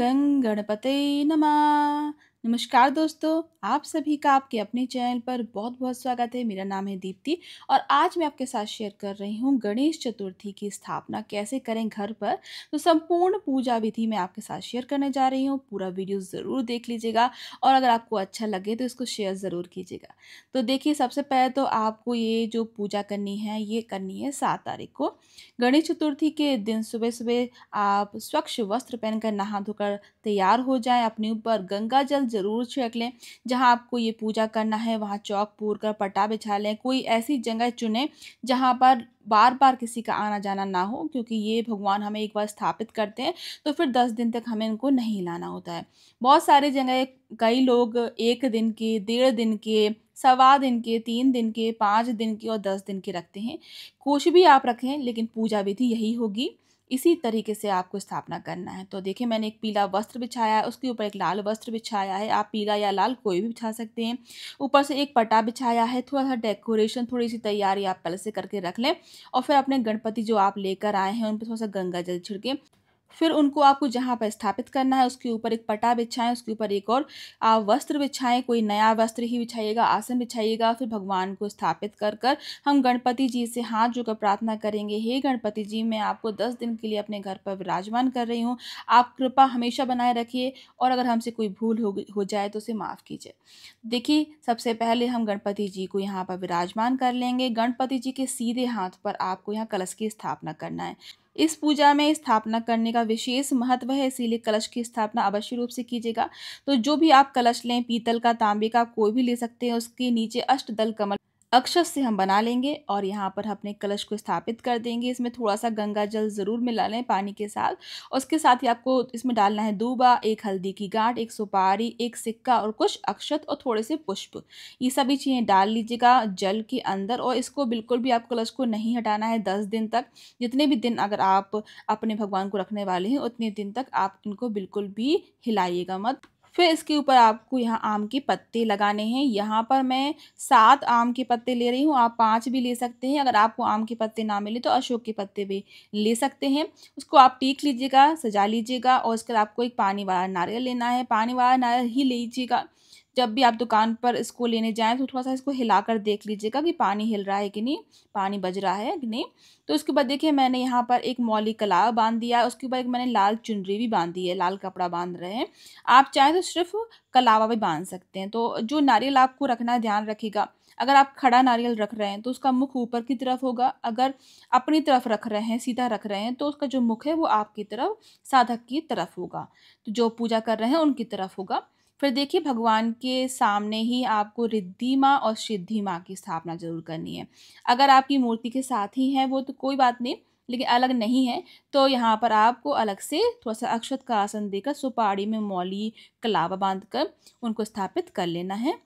गंगणपते गणपते नमः नमस्कार दोस्तों आप सभी का आपके अपने चैनल पर बहुत बहुत स्वागत है मेरा नाम है दीप्ति और आज मैं आपके साथ शेयर कर रही हूँ गणेश चतुर्थी की स्थापना कैसे करें घर पर तो संपूर्ण पूजा विधि मैं आपके साथ शेयर करने जा रही हूँ पूरा वीडियो ज़रूर देख लीजिएगा और अगर आपको अच्छा लगे तो इसको शेयर ज़रूर कीजिएगा तो देखिए सबसे पहले तो आपको ये जो पूजा करनी है ये करनी है सात तारीख को गणेश चतुर्थी के दिन सुबह सुबह आप स्वच्छ वस्त्र पहनकर नहा धोकर तैयार हो जाएँ अपने ऊपर गंगा जल ज़रूर छिड़क लें जहाँ आपको ये पूजा करना है वहाँ चौक पूर कर पटा बिछा लें कोई ऐसी जगह चुनें जहाँ पर बार बार किसी का आना जाना ना हो क्योंकि ये भगवान हमें एक बार स्थापित करते हैं तो फिर दस दिन तक हमें इनको नहीं लाना होता है बहुत सारी जगह कई लोग एक दिन के डेढ़ दिन के सवा दिन के तीन दिन के पाँच दिन के और दस दिन के रखते हैं कुछ भी आप रखें लेकिन पूजा विधि यही होगी इसी तरीके से आपको स्थापना करना है तो देखिए मैंने एक पीला वस्त्र बिछाया है उसके ऊपर एक लाल वस्त्र बिछाया है आप पीला या लाल कोई भी बिछा सकते हैं ऊपर से एक पटा बिछाया है थोड़ा सा डेकोरेशन थोड़ी सी तैयारी आप पहले से करके रख लें और फिर अपने गणपति जो आप लेकर आए हैं उन पर थोड़ा सा गंगा जल छिड़के फिर उनको आपको जहाँ पर स्थापित करना है उसके ऊपर एक पटा बिछाएं उसके ऊपर एक और आप वस्त्र बिछाएं कोई नया वस्त्र ही बिछाइएगा आसन बिछाइएगा फिर भगवान को स्थापित कर कर हम गणपति जी से हाथ जोकर प्रार्थना करेंगे हे गणपति जी मैं आपको दस दिन के लिए अपने घर पर विराजमान कर रही हूँ आप कृपा हमेशा बनाए रखिए और अगर हमसे कोई भूल हो हो जाए तो उसे माफ़ कीजिए देखिए सबसे पहले हम गणपति जी को यहाँ पर विराजमान कर लेंगे गणपति जी के सीधे हाथ पर आपको यहाँ कलश की स्थापना करना है इस पूजा में स्थापना करने का विशेष महत्व है इसीलिए कलश की स्थापना अवश्य रूप से कीजिएगा तो जो भी आप कलश लें पीतल का तांबे का कोई भी ले सकते हैं उसके नीचे अष्टदल कमल अक्षत से हम बना लेंगे और यहाँ पर अपने कलश को स्थापित कर देंगे इसमें थोड़ा सा गंगा जल ज़रूर मिला लें पानी के साथ उसके साथ ही आपको इसमें डालना है दूबा एक हल्दी की गांठ एक सुपारी एक सिक्का और कुछ अक्षत और थोड़े से पुष्प ये सभी चीज़ें डाल लीजिएगा जल के अंदर और इसको बिल्कुल भी आप कलश को नहीं हटाना है दस दिन तक जितने भी दिन अगर आप अपने भगवान को रखने वाले हैं उतने दिन तक आप इनको बिल्कुल भी हिलाइएगा मत फिर इसके ऊपर आपको यहाँ आम के पत्ते लगाने हैं यहाँ पर मैं सात आम के पत्ते ले रही हूँ आप पाँच भी ले सकते हैं अगर आपको आम के पत्ते ना मिले तो अशोक के पत्ते भी ले सकते हैं उसको आप टीक लीजिएगा सजा लीजिएगा और उसके बाद आपको एक पानी वाला नारियल लेना है पानी वाला नारियल ही लीजिएगा जब भी आप दुकान पर इसको लेने जाएँ तो थोड़ा सा इसको हिला कर देख लीजिएगा कि पानी हिल रहा है कि नहीं पानी बज रहा है कि नहीं तो उसके बाद देखिए मैंने यहाँ पर एक मौली कलावा बांध दिया उसके ऊपर एक मैंने लाल चुनरी भी बांध दी है लाल कपड़ा बांध रहे हैं आप चाहें तो सिर्फ कलावा भी बांध सकते हैं तो जो नारियल आपको रखना है ध्यान रखेगा अगर आप खड़ा नारियल रख रहे हैं तो उसका मुख ऊपर की तरफ होगा अगर अपनी तरफ रख रहे हैं सीधा रख रहे हैं तो उसका जो मुख है वो आपकी तरफ साधक की तरफ होगा तो जो पूजा कर रहे हैं उनकी तरफ होगा फिर देखिए भगवान के सामने ही आपको रिद्धि माँ और सिद्धि माँ की स्थापना जरूर करनी है अगर आपकी मूर्ति के साथ ही है वो तो कोई बात नहीं लेकिन अलग नहीं है तो यहाँ पर आपको अलग से थोड़ा सा अक्षत का आसन देकर सुपाड़ी में मौली कलावा बांध कर उनको स्थापित कर लेना है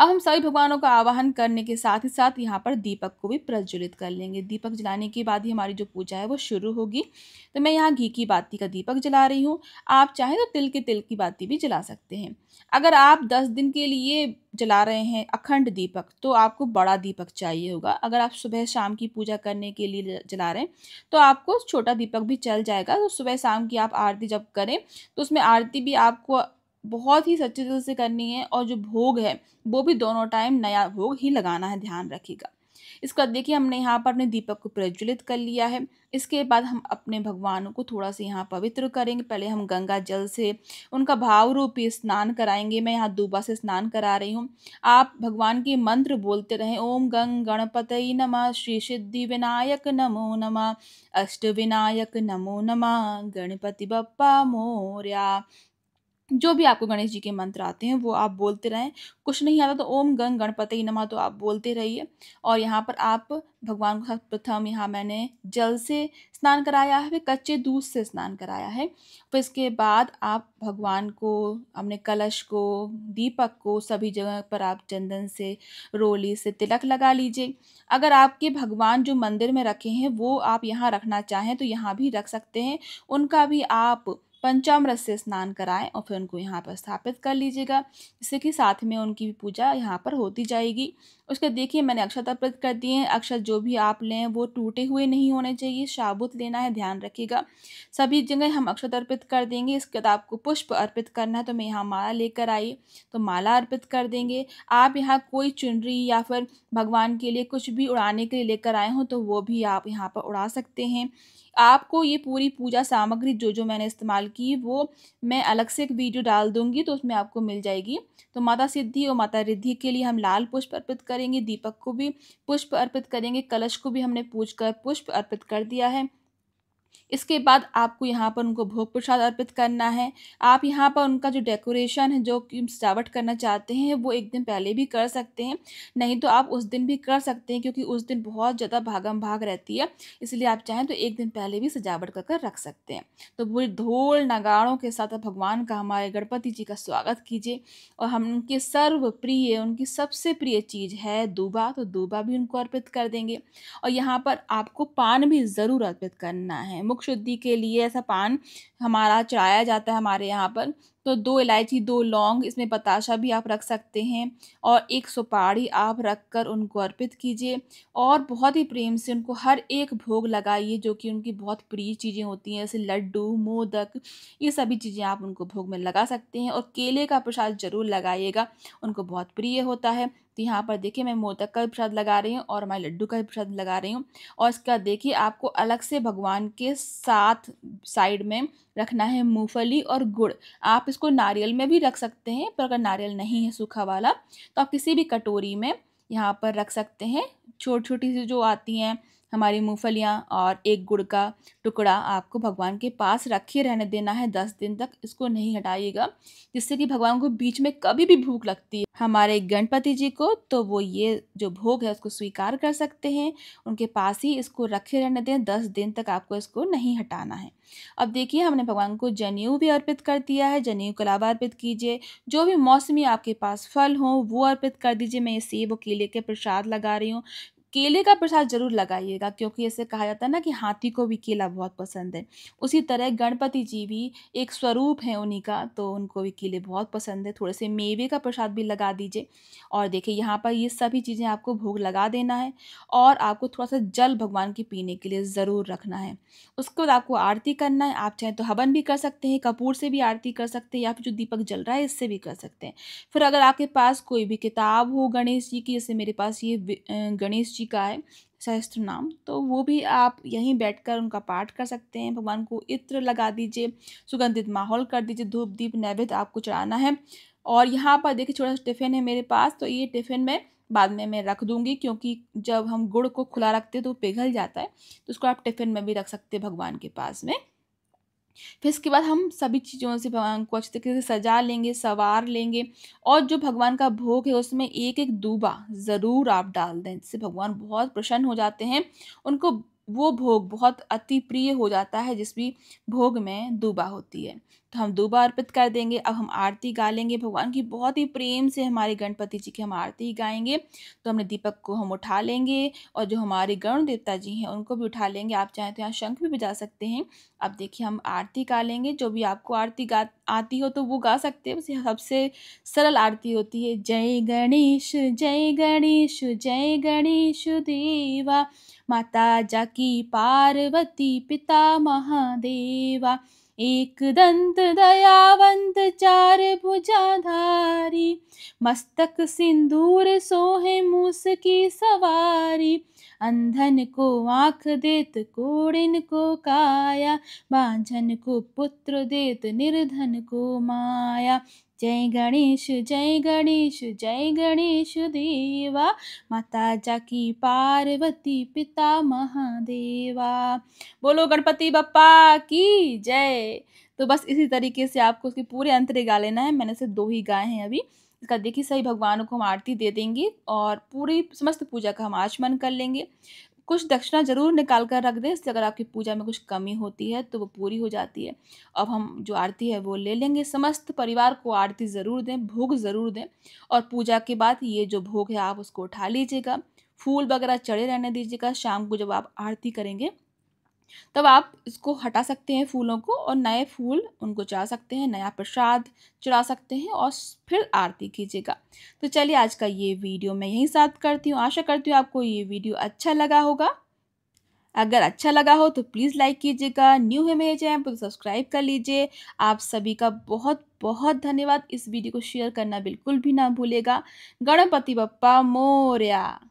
अब हम सभी भगवानों का आवाहन करने के साथ ही साथ यहाँ पर दीपक को भी प्रज्वलित कर लेंगे दीपक जलाने के बाद ही हमारी जो पूजा है वो शुरू होगी तो मैं यहाँ घी की बाती का दीपक जला रही हूँ आप चाहें तो तिल के तिल की बाती भी जला सकते हैं अगर आप दस दिन के लिए जला रहे हैं अखंड दीपक तो आपको बड़ा दीपक चाहिए होगा अगर आप सुबह शाम की पूजा करने के लिए जला रहे हैं तो आपको छोटा दीपक भी चल जाएगा तो सुबह शाम की आप आरती जब करें तो उसमें आरती भी आपको बहुत ही सच्चे दिल से करनी है और जो भोग है वो भी दोनों टाइम नया भोग ही लगाना है ध्यान रखिएगा इसके बाद देखिए हमने यहाँ पर अपने दीपक को प्रज्वलित कर लिया है इसके बाद हम अपने भगवान को थोड़ा सा यहाँ पवित्र करेंगे पहले हम गंगा जल से उनका भाव रूपी स्नान कराएंगे मैं यहाँ दूबा से स्नान करा रही हूँ आप भगवान के मंत्र बोलते रहें ओम गंग गणपत नमः श्री सिद्धि विनायक नमो नमः अष्ट विनायक नमो नमः गणपति बप्पा मोर्या जो भी आपको गणेश जी के मंत्र आते हैं वो आप बोलते रहें कुछ नहीं आता तो ओम गंग गणपति नमा तो आप बोलते रहिए और यहाँ पर आप भगवान के साथ प्रथम यहाँ मैंने जल से स्नान कराया है फिर कच्चे दूध से स्नान कराया है फिर इसके बाद आप भगवान को अपने कलश को दीपक को सभी जगह पर आप चंदन से रोली से तिलक लगा लीजिए अगर आपके भगवान जो मंदिर में रखे हैं वो आप यहाँ रखना चाहें तो यहाँ भी रख सकते हैं उनका भी आप पंचामृत से स्नान कराएं और फिर उनको यहाँ पर स्थापित कर लीजिएगा जिससे कि साथ में उनकी भी पूजा यहाँ पर होती जाएगी उसके देखिए मैंने अक्षत अर्पित कर दिए हैं अक्षत जो भी आप लें वो टूटे हुए नहीं होने चाहिए साबुत लेना है ध्यान रखिएगा सभी जगह हम अक्षत अर्पित कर देंगे इसके बाद आपको पुष्प अर्पित करना है तो मैं यहाँ माला लेकर आई तो माला अर्पित कर देंगे आप यहाँ कोई चुनरी या फिर भगवान के लिए कुछ भी उड़ाने के लिए लेकर आए हों तो वो भी आप यहाँ पर उड़ा सकते हैं आपको ये पूरी पूजा सामग्री जो जो मैंने इस्तेमाल की वो मैं अलग से एक वीडियो डाल दूंगी तो उसमें आपको मिल जाएगी तो माता सिद्धि और माता रिद्धि के लिए हम लाल पुष्प अर्पित करेंगे दीपक को भी पुष्प अर्पित करेंगे कलश को भी हमने पूज कर पुष्प अर्पित कर दिया है इसके बाद आपको यहाँ पर उनको भोग प्रसाद अर्पित करना है आप यहाँ पर उनका जो डेकोरेशन है जो कि सजावट करना चाहते हैं वो एक दिन पहले भी कर सकते हैं नहीं तो आप उस दिन भी कर सकते हैं क्योंकि उस दिन बहुत ज़्यादा भागम भाग रहती है इसलिए आप चाहें तो एक दिन पहले भी सजावट कर कर रख सकते हैं तो पूरी ढोल नगाड़ों के साथ भगवान का हमारे गणपति जी का स्वागत कीजिए और हम उनके सर्वप्रिय उनकी सबसे प्रिय चीज़ है दूबा तो दूबा भी उनको अर्पित कर देंगे और यहाँ पर आपको पान भी ज़रूर अर्पित करना है मुख शुद्धि के लिए ऐसा पान हमारा चढ़ाया जाता है हमारे यहाँ पर तो दो इलायची दो लौंग इसमें बताशा भी आप रख सकते हैं और एक सुपारी आप रख कर उनको अर्पित कीजिए और बहुत ही प्रेम से उनको हर एक भोग लगाइए जो कि उनकी बहुत प्रिय चीज़ें होती हैं जैसे लड्डू मोदक ये सभी चीज़ें आप उनको भोग में लगा सकते हैं और केले का प्रसाद ज़रूर लगाइएगा उनको बहुत प्रिय होता है तो यहाँ पर देखिए मैं मोदक का भी प्रसाद लगा रही हूँ और मैं लड्डू का भी प्रसाद लगा रही हूँ और इसका देखिए आपको अलग से भगवान के साथ साइड में रखना है मूंगफली और गुड़ आप इसको नारियल में भी रख सकते हैं पर अगर नारियल नहीं है सूखा वाला तो आप किसी भी कटोरी में यहाँ पर रख सकते हैं छोटी छोटी सी जो आती हैं हमारी मूँगफलियाँ और एक गुड़ का टुकड़ा आपको भगवान के पास रखे रहने देना है दस दिन तक इसको नहीं हटाइएगा जिससे कि भगवान को बीच में कभी भी भूख लगती है हमारे गणपति जी को तो वो ये जो भोग है उसको स्वीकार कर सकते हैं उनके पास ही इसको रखे रहने दें दस दिन तक आपको इसको नहीं हटाना है अब देखिए हमने भगवान को जनेऊ भी अर्पित कर दिया है जनेऊ कलावा अर्पित कीजिए जो भी मौसमी आपके पास फल हों वो अर्पित कर दीजिए मैं ये सेब और केले के प्रसाद लगा रही हूँ केले का प्रसाद जरूर लगाइएगा क्योंकि ऐसे कहा जाता है ना कि हाथी को भी केला बहुत पसंद है उसी तरह गणपति जी भी एक स्वरूप है उन्हीं का तो उनको भी केले बहुत पसंद है थोड़े से मेवे का प्रसाद भी लगा दीजिए और देखिए यहाँ पर ये सभी चीज़ें आपको भोग लगा देना है और आपको थोड़ा सा जल भगवान के पीने के लिए ज़रूर रखना है उसके बाद आपको आरती करना है आप चाहें तो हवन भी कर सकते हैं कपूर से भी आरती कर सकते हैं या फिर जो दीपक जल रहा है इससे भी कर सकते हैं फिर अगर आपके पास कोई भी किताब हो गणेश जी की जैसे मेरे पास ये गणेश जी जी का है सहस्त्र नाम तो वो भी आप यहीं बैठकर उनका पाठ कर सकते हैं भगवान को इत्र लगा दीजिए सुगंधित माहौल कर दीजिए धूप दीप नैवेद्य आपको चढ़ाना है और यहाँ पर देखिए छोटा सा टिफ़िन है मेरे पास तो ये टिफ़िन में बाद में मैं रख दूंगी क्योंकि जब हम गुड़ को खुला रखते हैं तो पिघल जाता है तो उसको आप टिफ़िन में भी रख सकते हैं भगवान के पास में फिर इसके बाद हम सभी चीज़ों से भगवान को अच्छे तरीके से सजा लेंगे सवार लेंगे और जो भगवान का भोग है उसमें एक एक दूबा ज़रूर आप डाल दें जिससे भगवान बहुत प्रसन्न हो जाते हैं उनको वो भोग बहुत अति प्रिय हो जाता है जिस भी भोग में दूबा होती है तो हम दूबा अर्पित कर देंगे अब हम आरती गा लेंगे भगवान की बहुत ही प्रेम से हमारे गणपति जी की हम आरती गाएंगे तो हमने दीपक को हम उठा लेंगे और जो हमारे गण देवता जी हैं उनको भी उठा लेंगे आप चाहें तो यहाँ शंख भी बजा सकते हैं अब देखिए हम आरती गा लेंगे जो भी आपको आरती गा आती हो तो वो गा सकते हैं बस सबसे सरल आरती होती है जय गणेश जय गणेश जय गणेश देवा माता जा की पार्वती पिता महादेवा एक दंत दयावंत चार भुजाधारी मस्तक सिंदूर सोहे मूस की सवारी अंधन को आंख देत कोड़िन को काया बांझन को पुत्र देत निर्धन को माया जय गणेश जय गणेश जय गणेश देवा माता जा की पार्वती पिता महादेवा बोलो गणपति बप्पा की जय तो बस इसी तरीके से आपको उसके पूरे अंतरे गा लेना है मैंने सिर्फ दो ही गाए हैं अभी इसका देखिए सही भगवानों को हम आरती दे देंगे और पूरी समस्त पूजा का हम आचमन कर लेंगे कुछ दक्षिणा जरूर निकाल कर रख दें इसलिए अगर आपकी पूजा में कुछ कमी होती है तो वो पूरी हो जाती है अब हम जो आरती है वो ले लेंगे समस्त परिवार को आरती ज़रूर दें भोग ज़रूर दें और पूजा के बाद ये जो भोग है आप उसको उठा लीजिएगा फूल वगैरह चढ़े रहने दीजिएगा शाम को जब आप आरती करेंगे तब आप इसको हटा सकते हैं फूलों को और नए फूल उनको चढ़ा सकते हैं नया प्रसाद चढ़ा सकते हैं और फिर आरती कीजिएगा तो चलिए आज का ये वीडियो मैं यहीं साथ करती हूँ आशा करती हूँ आपको ये वीडियो अच्छा लगा होगा अगर अच्छा लगा हो तो प्लीज़ लाइक कीजिएगा न्यू है मेरे चैनल पर तो सब्सक्राइब कर लीजिए आप सभी का बहुत बहुत धन्यवाद इस वीडियो को शेयर करना बिल्कुल भी ना भूलेगा गणपति बप्पा मोरिया